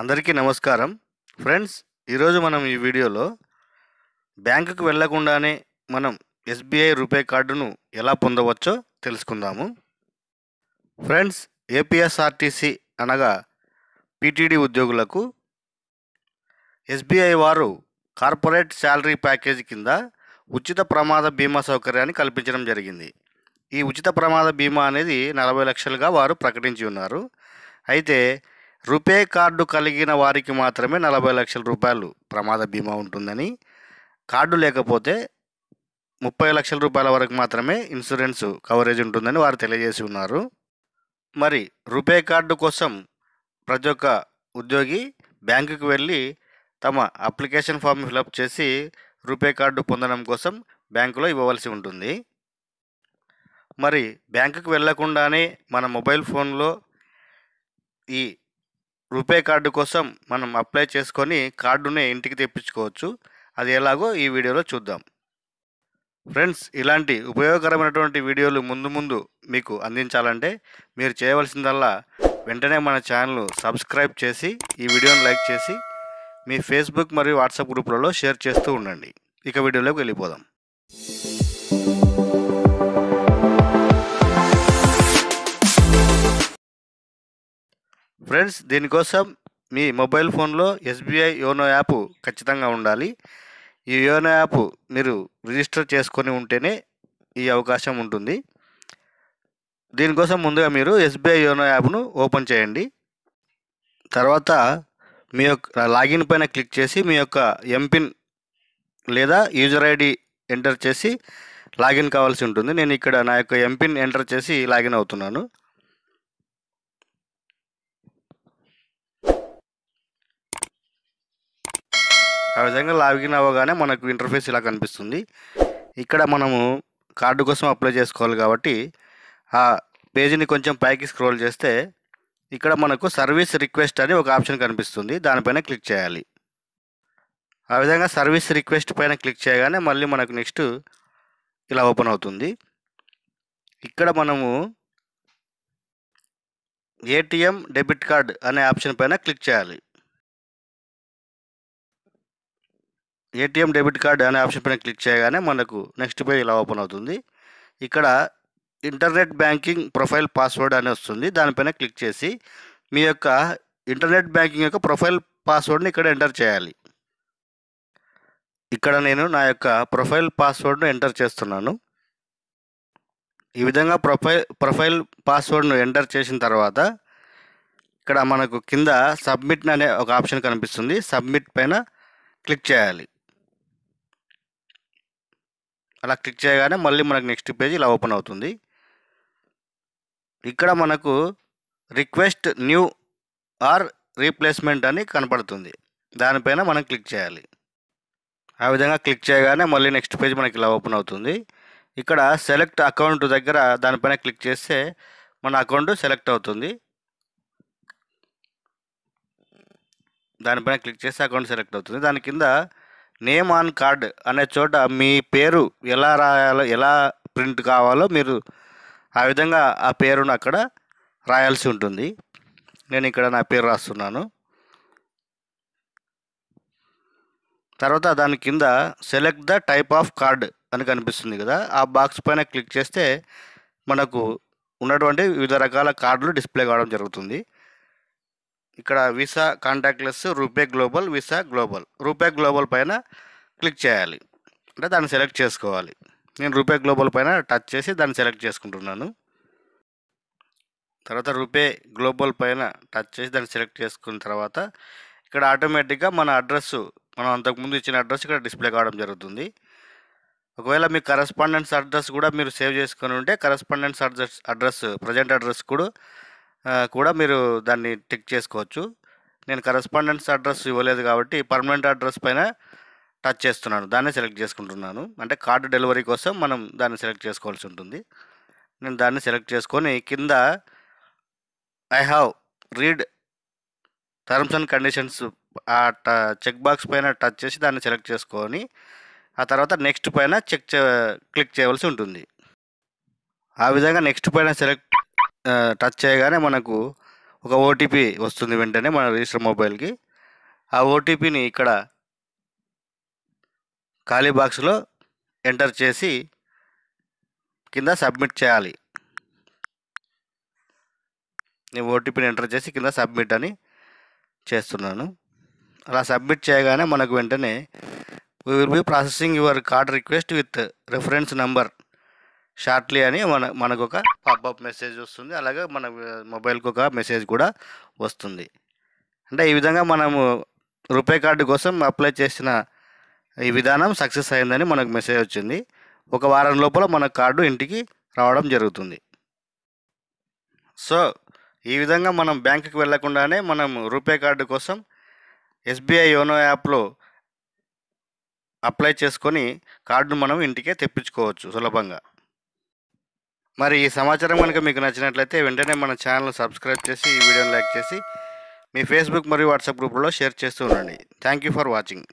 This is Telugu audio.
అందరికీ నమస్కారం ఫ్రెండ్స్ ఈరోజు మనం ఈ వీడియోలో బ్యాంకుకు వెళ్లకుండానే మనం ఎస్బీఐ రూపే కార్డును ఎలా పొందవచ్చో తెలుసుకుందాము ఫ్రెండ్స్ ఏపీఎస్ఆర్టీసీ అనగా పీటీడీ ఉద్యోగులకు ఎస్బీఐ వారు కార్పొరేట్ శాలరీ ప్యాకేజీ కింద ఉచిత ప్రమాద బీమా సౌకర్యాన్ని కల్పించడం జరిగింది ఈ ఉచిత ప్రమాద బీమా అనేది నలభై లక్షలుగా వారు ప్రకటించి ఉన్నారు అయితే రూపే కార్డు కలిగిన వారికి మాత్రమే నలభై లక్షల రూపాయలు ప్రమాద బీమా ఉంటుందని కార్డు లేకపోతే ముప్పై లక్షల రూపాయల వరకు మాత్రమే ఇన్సూరెన్స్ కవరేజ్ ఉంటుందని వారు తెలియజేసి ఉన్నారు మరి రూపే కార్డు కోసం ప్రతి ఒక్క ఉద్యోగి బ్యాంకుకు వెళ్ళి తమ అప్లికేషన్ ఫామ్ ఫిలప్ చేసి రూపే కార్డు పొందడం కోసం బ్యాంకులో ఇవ్వవలసి ఉంటుంది మరి బ్యాంకుకు వెళ్లకుండానే మన మొబైల్ ఫోన్లో ఈ రూపే కార్డు కోసం మనం అప్లై చేసుకొని కార్డునే ఇంటికి తెప్పించుకోవచ్చు అది ఎలాగో ఈ వీడియోలో చూద్దాం ఫ్రెండ్స్ ఇలాంటి ఉపయోగకరమైనటువంటి వీడియోలు ముందు ముందు మీకు అందించాలంటే మీరు చేయవలసిందల్లా వెంటనే మన ఛానల్ సబ్స్క్రైబ్ చేసి ఈ వీడియోను లైక్ చేసి మీ ఫేస్బుక్ మరియు వాట్సాప్ గ్రూపులలో షేర్ చేస్తూ ఉండండి ఇక వీడియోలోకి వెళ్ళిపోదాం ఫ్రెండ్స్ దీనికోసం మీ మొబైల్ ఫోన్లో ఎస్బీఐ యోనో యాప్ ఖచ్చితంగా ఉండాలి ఈ యోనో యాప్ మీరు రిజిస్టర్ చేసుకొని ఉంటేనే ఈ అవకాశం ఉంటుంది దీనికోసం ముందుగా మీరు ఎస్బీఐ యోనో యాప్ను ఓపెన్ చేయండి తర్వాత మీ యొక్క లాగిన్ పైన క్లిక్ చేసి మీ యొక్క ఎంపిన్ లేదా యూజర్ ఐడి ఎంటర్ చేసి లాగిన్ కావాల్సి ఉంటుంది నేను ఇక్కడ నా యొక్క ఎంపిన్ ఎంటర్ చేసి లాగిన్ అవుతున్నాను ఆ విధంగా లాగిన్ అవ్వగానే మనకు ఇంటర్ఫేస్ ఇలా కనిపిస్తుంది ఇక్కడ మనము కార్డు కోసం అప్లై చేసుకోవాలి కాబట్టి ఆ పేజీని కొంచెం పైకి స్క్రోల్ చేస్తే ఇక్కడ మనకు సర్వీస్ రిక్వెస్ట్ అని ఒక ఆప్షన్ కనిపిస్తుంది దానిపైన క్లిక్ చేయాలి ఆ విధంగా సర్వీస్ రిక్వెస్ట్ పైన క్లిక్ చేయగానే మళ్ళీ మనకు నెక్స్ట్ ఇలా ఓపెన్ అవుతుంది ఇక్కడ మనము ఏటీఎం డెబిట్ కార్డ్ అనే ఆప్షన్ పైన క్లిక్ చేయాలి ఏటీఎం డెబిట్ కార్డ్ అనే ఆప్షన్ పైన క్లిక్ చేయగానే మనకు నెక్స్ట్ పేజ్ ఇలా ఓపెన్ అవుతుంది ఇక్కడ ఇంటర్నెట్ బ్యాంకింగ్ ప్రొఫైల్ పాస్వర్డ్ అని వస్తుంది దానిపైన క్లిక్ చేసి మీ యొక్క ఇంటర్నెట్ బ్యాంకింగ్ యొక్క ప్రొఫైల్ పాస్వర్డ్ని ఇక్కడ ఎంటర్ చేయాలి ఇక్కడ నేను నా యొక్క ప్రొఫైల్ పాస్వర్డ్ను ఎంటర్ చేస్తున్నాను ఈ విధంగా ప్రొఫైల్ ప్రొఫైల్ పాస్వర్డ్ను ఎంటర్ చేసిన తర్వాత ఇక్కడ మనకు కింద సబ్మిట్ అనే ఒక ఆప్షన్ కనిపిస్తుంది సబ్మిట్ పైన క్లిక్ చేయాలి అలా క్లిక్ చేయగానే మళ్ళీ మనకు నెక్స్ట్ పేజ్ ఇలా ఓపెన్ అవుతుంది ఇక్కడ మనకు రిక్వెస్ట్ న్యూ ఆర్ రీప్లేస్మెంట్ అని కనపడుతుంది దానిపైన మనం క్లిక్ చేయాలి ఆ విధంగా క్లిక్ చేయగానే మళ్ళీ నెక్స్ట్ పేజ్ మనకి ఇలా ఓపెన్ అవుతుంది ఇక్కడ సెలెక్ట్ అకౌంట్ దగ్గర దానిపైన క్లిక్ చేస్తే మన అకౌంట్ సెలెక్ట్ అవుతుంది దానిపైన క్లిక్ చేస్తే అకౌంట్ సెలెక్ట్ అవుతుంది దాని కింద నేమ్ ఆన్ కార్డ్ అనే చోట మీ పేరు ఎలా రాయాలో ఎలా ప్రింట్ కావాలో మీరు ఆ విధంగా ఆ పేరును అక్కడ రాయాల్సి ఉంటుంది నేను ఇక్కడ నా పేరు రాస్తున్నాను తర్వాత దాని కింద select the type of card అని కనిపిస్తుంది కదా ఆ బాక్స్ పైన క్లిక్ చేస్తే మనకు ఉన్నటువంటి వివిధ రకాల కార్డులు డిస్ప్లే కావడం జరుగుతుంది ఇక్కడ Visa contactless RuPay global Visa global RuPay global పైన క్లిక్ చేయాలి అంటే దాన్ని సెలెక్ట్ చేసుకోవాలి నేను రూపే గ్లోబల్ పైన టచ్ చేసి దాన్ని సెలెక్ట్ చేసుకుంటున్నాను తర్వాత రూపే గ్లోబల్ పైన టచ్ చేసి దాన్ని సెలెక్ట్ చేసుకున్న తర్వాత ఇక్కడ ఆటోమేటిక్గా మన అడ్రస్ మనం అంతకుముందు ఇచ్చిన అడ్రస్ ఇక్కడ డిస్ప్లే కావడం జరుగుతుంది ఒకవేళ మీ కరస్పాండెన్స్ అడ్రస్ కూడా మీరు సేవ్ చేసుకుని ఉంటే correspondence address address present address కూడా కూడా మీరు దాన్ని టిక్ చేసుకోవచ్చు నేను కరస్పాండెన్స్ అడ్రస్ ఇవ్వలేదు కాబట్టి పర్మనెంట్ అడ్రస్ పైన టచ్ చేస్తున్నాను దాన్ని సెలెక్ట్ చేసుకుంటున్నాను అంటే కార్డు డెలివరీ కోసం మనం దాన్ని సెలెక్ట్ చేసుకోవాల్సి ఉంటుంది నేను దాన్ని సెలెక్ట్ చేసుకొని కింద I have read terms and conditions ఆ ట చెక్ బాక్స్ పైన టచ్ చేసి దాన్ని సెలెక్ట్ చేసుకొని ఆ తర్వాత నెక్స్ట్ పైన చెక్ క్లిక్ చేయవలసి ఉంటుంది ఆ విధంగా నెక్స్ట్ పైన సెలెక్ట్ టచ్ చేయగానే మనకు ఒక ఓటీపీ వస్తుంది వెంటనే మన రిజిస్టర్ మొబైల్కి ఆ ఓటీపీని ఇక్కడ ఖాళీ బాక్స్లో ఎంటర్ చేసి కింద సబ్మిట్ చేయాలి నేను ఓటీపీని ఎంటర్ చేసి కింద సబ్మిట్ అని చేస్తున్నాను అలా సబ్మిట్ చేయగానే మనకు వెంటనే we will be processing your card request with reference number shortly అని మన మనకు ఒక పాపప్ మెసేజ్ వస్తుంది అలాగే మన మొబైల్కి ఒక మెసేజ్ కూడా వస్తుంది అంటే ఈ విధంగా మనము రూపే కార్డు కోసం అప్లై చేసిన ఈ విధానం సక్సెస్ అయిందని మనకు మెసేజ్ వచ్చింది ఒక వారం లోపల మన కార్డు ఇంటికి రావడం జరుగుతుంది సో ఈ విధంగా మనం బ్యాంకుకి వెళ్లకుండానే మనం రూపే కార్డు కోసం ఎస్బీఐ యోనో యాప్లో అప్లై చేసుకొని కార్డును మనం ఇంటికే తెప్పించుకోవచ్చు సులభంగా మరి ఈ సమాచారం కనుక మీకు నచ్చినట్లయితే వెంటనే మన ఛానల్ సబ్స్క్రైబ్ చేసి ఈ వీడియోని లైక్ చేసి మీ ఫేస్బుక్ మరియు వాట్సాప్ గ్రూప్లో షేర్ చేస్తూ ఉండండి థ్యాంక్ ఫర్ వాచింగ్